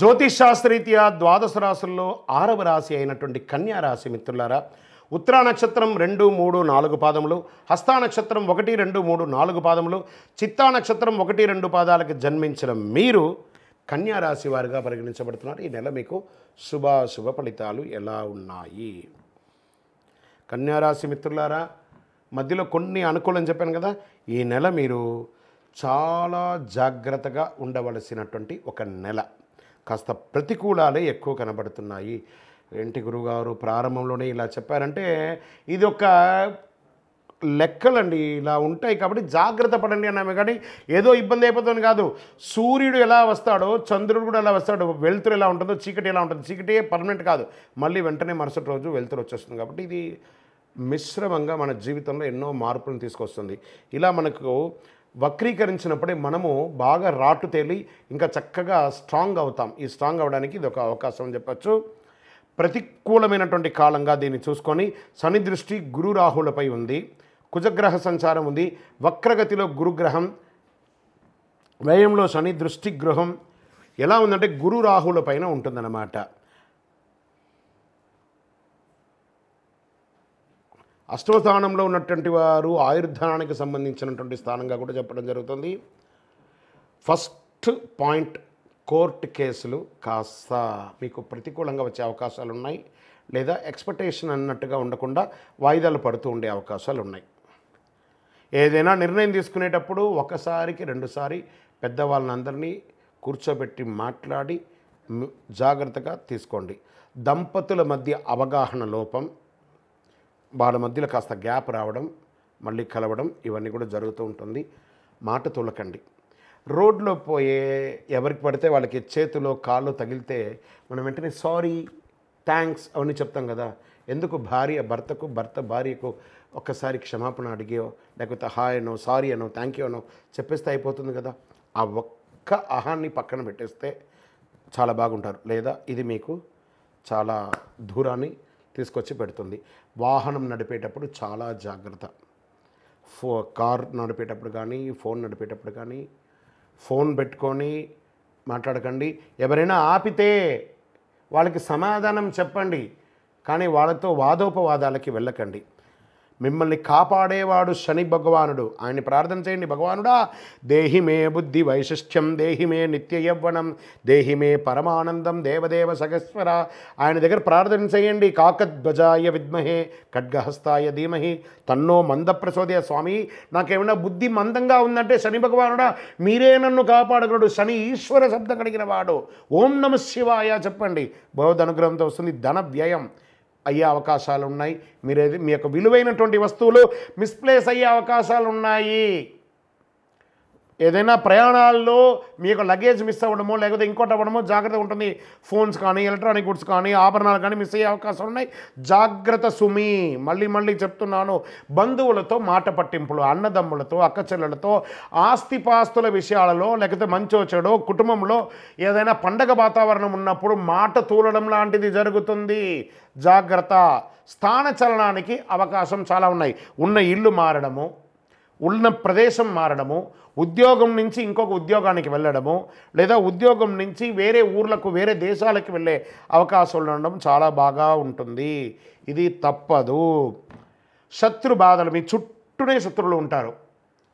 జ్యోతిష్ శాస్త్రరీత్యా ద్వాదశ రాశుల్లో ఆరవ రాశి అయినటువంటి కన్యా రాశి మిత్రులారా ఉత్తరా నక్షత్రం రెండు మూడు నాలుగు పాదములు హస్తా నక్షత్రం ఒకటి రెండు మూడు నాలుగు పాదములు చిత్తా నక్షత్రం ఒకటి రెండు పాదాలకు జన్మించిన మీరు కన్యా రాశి వారిగా పరిగణించబడుతున్నారు ఈ నెల మీకు శుభాశుభ ఫలితాలు ఎలా ఉన్నాయి కన్యారాశి మిత్రులారా మధ్యలో కొన్ని అనుకూలం చెప్పాను కదా ఈ నెల మీరు చాలా జాగ్రత్తగా ఉండవలసినటువంటి ఒక నెల కాస్త ప్రతికూలాలే ఎక్కువ కనబడుతున్నాయి ఏంటి గురుగారు ప్రారంభంలోనే ఇలా చెప్పారంటే ఇది ఒక లెక్కలండి ఇలా ఉంటాయి కాబట్టి జాగ్రత్త పడండి అన్నామే కానీ ఏదో ఇబ్బంది అయిపోతుంది కాదు సూర్యుడు ఎలా వస్తాడో చంద్రుడు కూడా ఎలా వస్తాడో వెలుతురు ఎలా ఉంటుందో చీకటి ఎలా ఉంటుంది చీకటి పర్మనెంట్ కాదు మళ్ళీ వెంటనే మరుసటి రోజు వెలుతురు వచ్చేస్తుంది కాబట్టి ఇది మిశ్రమంగా మన జీవితంలో ఎన్నో మార్పులను తీసుకొస్తుంది ఇలా మనకు వక్రీకరించినప్పుడే మనము బాగా రాటు తేలి ఇంకా చక్కగా స్ట్రాంగ్ అవుతాం ఈ స్ట్రాంగ్ అవడానికి ఇది ఒక అవకాశం అని చెప్పచ్చు ప్రతికూలమైనటువంటి కాలంగా దీన్ని చూసుకొని శని దృష్టి గురు రాహులపై ఉంది కుజగ్రహ సంచారం ఉంది వక్రగతిలో గురుగ్రహం వ్యయంలో శని దృష్టి గృహం ఎలా ఉందంటే గురు రాహుల పైన ఉంటుందన్నమాట అష్టవస్థానంలో ఉన్నటువంటి వారు ఆయుర్ధానానికి సంబంధించినటువంటి స్థానంగా కూడా చెప్పడం జరుగుతుంది ఫస్ట్ పాయింట్ కోర్టు కేసులు కాస్త మీకు ప్రతికూలంగా వచ్చే అవకాశాలు ఉన్నాయి లేదా ఎక్స్పెక్టేషన్ అన్నట్టుగా ఉండకుండా వాయిదాలు పడుతూ ఉండే అవకాశాలు ఉన్నాయి ఏదైనా నిర్ణయం తీసుకునేటప్పుడు ఒకసారికి రెండుసారి పెద్దవాళ్ళందరినీ కూర్చోబెట్టి మాట్లాడి జాగ్రత్తగా తీసుకోండి దంపతుల మధ్య అవగాహన లోపం వాళ్ళ మధ్యలో కాస్త గ్యాప్ రావడం మళ్ళీ కలవడం ఇవన్నీ కూడా జరుగుతూ ఉంటుంది మాట తొలకండి రోడ్లో పోయే ఎవరికి పడితే వాళ్ళకి చేతిలో కాళ్ళు తగిలితే మనం వెంటనే సారీ థ్యాంక్స్ అవన్నీ చెప్తాం కదా ఎందుకు భార్య భర్తకు భర్త భార్యకు ఒక్కసారి క్షమాపణ అడిగో లేకపోతే హాయ్ అనో సారీ అనో థ్యాంక్ యూ అనో చెప్పేస్తే అయిపోతుంది కదా ఆ ఒక్క అహాన్ని పక్కన పెట్టేస్తే చాలా బాగుంటారు లేదా ఇది మీకు చాలా దూరాన్ని తీసుకొచ్చి పెడుతుంది వాహనం నడిపేటప్పుడు చాలా జాగ్రత్త ఫో కార్ నడిపేటప్పుడు కానీ ఫోన్ నడిపేటప్పుడు కానీ ఫోన్ పెట్టుకొని మాట్లాడకండి ఎవరైనా ఆపితే వాళ్ళకి సమాధానం చెప్పండి కానీ వాళ్ళతో వాదోపవాదాలకి వెళ్ళకండి మిమ్మల్ని కాపాడేవాడు శని భగవానుడు ఆయన్ని ప్రార్థన చేయండి భగవానుడా దేహిమే బుద్ధి వైశిష్ట్యం దేహిమే నిత్య యవ్వనం దేహిమే పరమానందం దేవదేవ సగస్వర ఆయన దగ్గర ప్రార్థన చేయండి కాకద్వజాయ విద్మహే ఖడ్గహస్తాయ ధీమహి తన్నో మంద ప్రసోదయ స్వామి నాకేమైనా బుద్ధి మందంగా ఉందంటే శని భగవానుడా మీరే నన్ను కాపాడగలడు శని ఈశ్వర శబ్దం కలిగిన వాడు ఓం నమ శివాయ చెప్పండి భగవద్ అనుగ్రహంతో వస్తుంది ధన వ్యయం అయ్యే అవకాశాలు ఉన్నాయి మీరేది మీ యొక్క విలువైనటువంటి వస్తువులు మిస్ప్లేస్ అయ్యే అవకాశాలు ఉన్నాయి ఏదైనా ప్రయాణాల్లో మీకు లగేజ్ మిస్ అవ్వడమో లేకపోతే ఇంకోటి అవ్వడమో జాగ్రత్తగా ఉంటుంది ఫోన్స్ కానీ ఎలక్ట్రానిక్ గుడ్స్ కానీ ఆభరణాలు కానీ మిస్ అయ్యే అవకాశాలు ఉన్నాయి జాగ్రత్త సుమి మళ్ళీ మళ్ళీ చెప్తున్నాను బంధువులతో మాట పట్టింపులు అన్నదమ్ములతో అక్కచెల్లెలతో ఆస్తిపాస్తుల విషయాలలో లేకపోతే మంచో చెడో కుటుంబంలో ఏదైనా పండగ వాతావరణం ఉన్నప్పుడు మాట తూలడం లాంటిది జరుగుతుంది జాగ్రత్త స్థాన చలనానికి అవకాశం చాలా ఉన్నాయి ఉన్న ఇల్లు మారడము ఉన్న ప్రదేశం మారడము ఉద్యోగం నుంచి ఇంకొక ఉద్యోగానికి వెళ్ళడము లేదా ఉద్యోగం నుంచి వేరే ఊర్లకు వేరే దేశాలకు వెళ్ళే అవకాశం ఉండడం చాలా బాగా ఉంటుంది ఇది తప్పదు శత్రు బాధలు మీ చుట్టూనే శత్రువులు ఉంటారు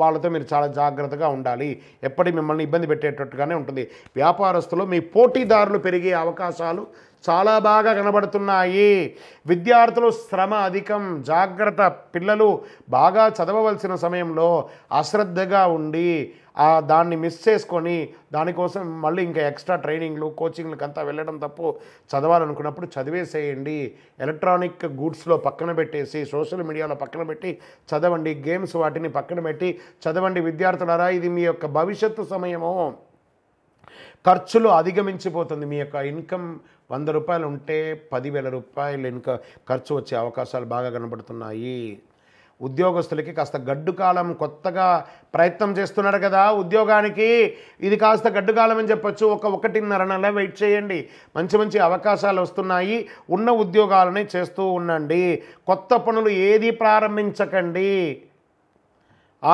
వాళ్ళతో మీరు చాలా జాగ్రత్తగా ఉండాలి ఎప్పటి మిమ్మల్ని ఇబ్బంది పెట్టేటట్టుగానే ఉంటుంది వ్యాపారస్తులు మీ పోటీదారులు పెరిగే అవకాశాలు చాలా బాగా కనబడుతున్నాయి విద్యార్థులు శ్రమ అధికం జాగ్రత్త పిల్లలు బాగా చదవవలసిన సమయంలో అశ్రద్ధగా ఉండి దాన్ని మిస్ చేసుకొని దానికోసం మళ్ళీ ఇంకా ఎక్స్ట్రా ట్రైనింగ్లు కోచింగ్లకు అంతా వెళ్ళడం తప్పు చదవాలనుకున్నప్పుడు చదివేసేయండి ఎలక్ట్రానిక్ గూడ్స్లో పక్కన పెట్టేసి సోషల్ మీడియాలో పక్కన పెట్టి చదవండి గేమ్స్ వాటిని పక్కన పెట్టి చదవండి విద్యార్థులారా ఇది మీ యొక్క భవిష్యత్తు సమయము ఖర్చులు అధిగమించిపోతుంది మీ యొక్క ఇన్కమ్ వంద రూపాయలు ఉంటే పదివేల రూపాయలు ఇంకా ఖర్చు వచ్చే అవకాశాలు బాగా కనబడుతున్నాయి ఉద్యోగస్తులకి కాస్త గడ్డు కాలం కొత్తగా ప్రయత్నం చేస్తున్నారు కదా ఉద్యోగానికి ఇది కాస్త గడ్డు కాలం అని చెప్పొచ్చు ఒక ఒకటిన్నర నెల వెయిట్ చేయండి మంచి మంచి అవకాశాలు వస్తున్నాయి ఉన్న ఉద్యోగాలని చేస్తూ ఉండండి కొత్త పనులు ఏది ప్రారంభించకండి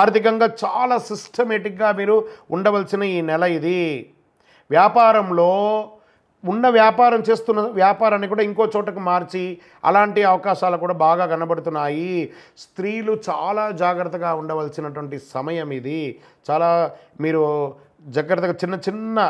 ఆర్థికంగా చాలా సిస్టమేటిక్గా మీరు ఉండవలసిన ఈ నెల ఇది వ్యాపారంలో ఉన్న వ్యాపారం చేస్తున్న వ్యాపారాన్ని కూడా ఇంకో చోటకు మార్చి అలాంటి అవకాశాలు కూడా బాగా కనబడుతున్నాయి స్త్రీలు చాలా జాగ్రత్తగా ఉండవలసినటువంటి సమయం ఇది చాలా మీరు జాగ్రత్తగా చిన్న చిన్న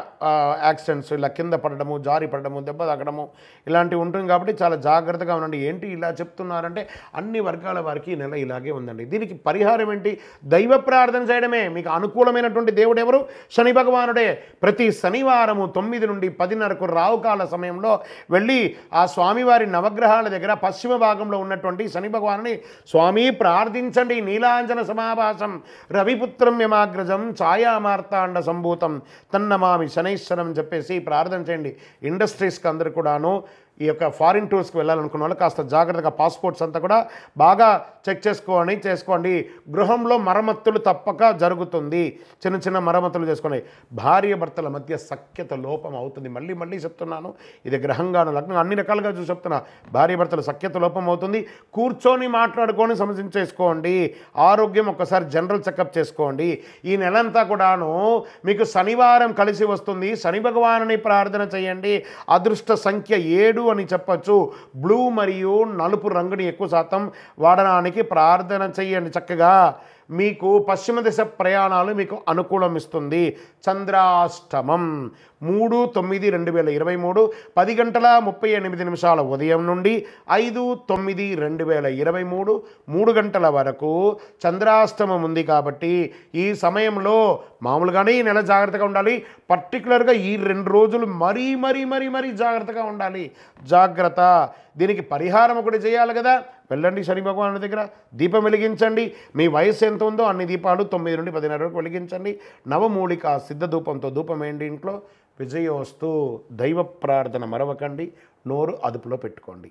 యాక్సిడెంట్స్ ఇలా కింద పడడము జారి పడడము దెబ్బ తగ్గడము ఇలాంటివి ఉంటుంది కాబట్టి చాలా జాగ్రత్తగా ఉండండి ఏంటి ఇలా చెప్తున్నారంటే అన్ని వర్గాల వారికి నెల ఇలాగే ఉందండి దీనికి పరిహారం ఏంటి దైవ ప్రార్థన చేయడమే మీకు అనుకూలమైనటువంటి దేవుడు ఎవరు శని భగవానుడే ప్రతి శనివారము తొమ్మిది నుండి పదిన్నరకు రావుకాల సమయంలో వెళ్ళి ఆ స్వామివారి నవగ్రహాల దగ్గర పశ్చిమ భాగంలో ఉన్నటువంటి శని భగవానుని స్వామి ప్రార్థించండి నీలాంజన సమావాసం రవిపుత్రం యమాగ్రజం ఛాయామార్తాండ సంభూ సర్వభూతం తన్నమామి శనైశ్వరం చెప్పేసి ప్రార్థన చేయండి ఇండస్ట్రీస్కి అందరు కూడాను ఈ యొక్క ఫారిన్ టూర్స్కి వెళ్ళాలనుకున్న వాళ్ళు కాస్త జాగ్రత్తగా పాస్పోర్ట్స్ అంతా కూడా బాగా చెక్ చేసుకోండి చేసుకోండి గృహంలో మరమ్మతులు తప్పక జరుగుతుంది చిన్న చిన్న మరమ్మతులు చేసుకోండి భార్య భర్తల మధ్య సఖ్యత లోపం అవుతుంది మళ్ళీ మళ్ళీ చెప్తున్నాను ఇది గ్రహంగాను లగ్నం అన్ని రకాలుగా చూసి చెప్తున్నా భార్య భర్తల సఖ్యత లోపం అవుతుంది కూర్చొని మాట్లాడుకొని చేసుకోండి ఆరోగ్యం ఒక్కసారి జనరల్ చెకప్ చేసుకోండి ఈ నెలంతా కూడాను మీకు శనివారం కలిసి వస్తుంది శని భగవానుని ప్రార్థన చేయండి అదృష్ట సంఖ్య ఏడు అని చెప్పచ్చు బ్లూ మరియు నలుపు రంగుని ఎక్కువ శాతం వాడడానికి ప్రార్థన చెయ్యండి చక్కగా మీకు పశ్చిమ దిశ ప్రయాణాలు మీకు అనుకూలం ఇస్తుంది చంద్రాష్టమం మూడు తొమ్మిది రెండు వేల ఇరవై మూడు పది గంటల ముప్పై ఎనిమిది నిమిషాల ఉదయం నుండి ఐదు తొమ్మిది రెండు వేల ఇరవై మూడు మూడు గంటల వరకు చంద్రాష్టమం ఉంది కాబట్టి ఈ సమయంలో మామూలుగానే ఈ నెల జాగ్రత్తగా ఉండాలి పర్టికులర్గా ఈ రెండు రోజులు మరీ మరీ మరీ మరీ జాగ్రత్తగా ఉండాలి జాగ్రత్త దీనికి పరిహారం ఒకటి చేయాలి కదా వెళ్ళండి శని భగవాను దగ్గర దీపం వెలిగించండి మీ వయస్సు ఎంత ఉందో అన్ని దీపాలు తొమ్మిది నుండి పదిహేను వరకు వెలిగించండి నవమూలిక సిద్ధ ధూపంతో ధూపం ఏంటి ఇంట్లో విజయోస్తు దైవ ప్రార్థన మరవకండి నోరు అదుపులో పెట్టుకోండి